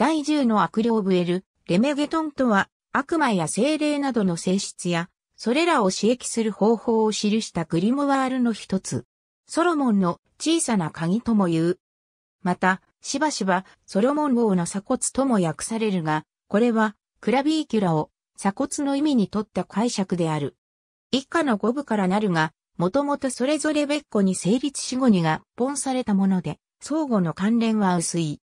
第10の悪霊ブエル、レメゲトンとは、悪魔や精霊などの性質や、それらを刺激する方法を記したグリムワールの一つ。ソロモンの小さな鍵とも言う。また、しばしば、ソロモン王の鎖骨とも訳されるが、これは、クラビーキュラを鎖骨の意味にとった解釈である。一家の五部からなるが、もともとそれぞれ別個に成立死後に合本されたもので、相互の関連は薄い。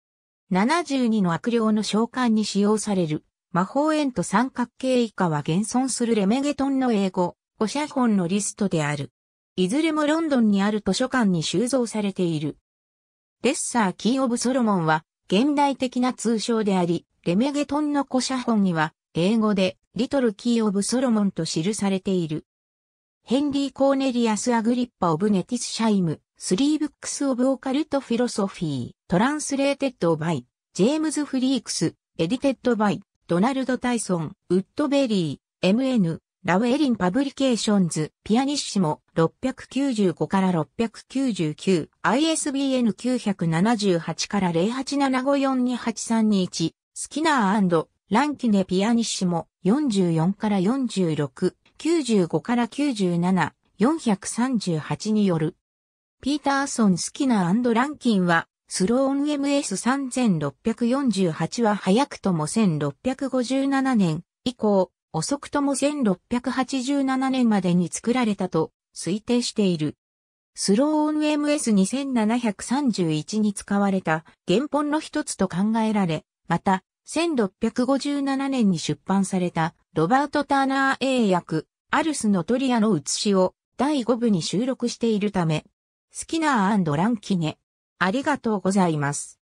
72の悪霊の召喚に使用される魔法円と三角形以下は現存するレメゲトンの英語、お写本のリストである。いずれもロンドンにある図書館に収蔵されている。レッサー・キー・オブ・ソロモンは現代的な通称であり、レメゲトンの古写本には英語でリトル・キー・オブ・ソロモンと記されている。ヘンリー・コーネリアス・アグリッパ・オブ・ネティス・シャイム、スリーブックス・オブ・オカルト・フィロソフィー、トランスレーテッド・バイ、ジェームズ・フリークス、エディテッド・バイ、ドナルド・タイソン、ウッドベリー、MN、ラウェリン・パブリケーションズ、ピアニッシモ、695から699、ISBN 978から0 8 7 5 4 2 8 3 2 1スキナーランキネ・ピアニッシモ、44から46、95から97、438による。ピーターソン・スキナーランキンは、スローン MS3648 は早くとも1657年以降、遅くとも1687年までに作られたと推定している。スローン MS2731 に使われた原本の一つと考えられ、また、1657年に出版されたロバート・ターナー英訳、アルスのトリアの写しを第5部に収録しているため、スキナーランキネ、ありがとうございます。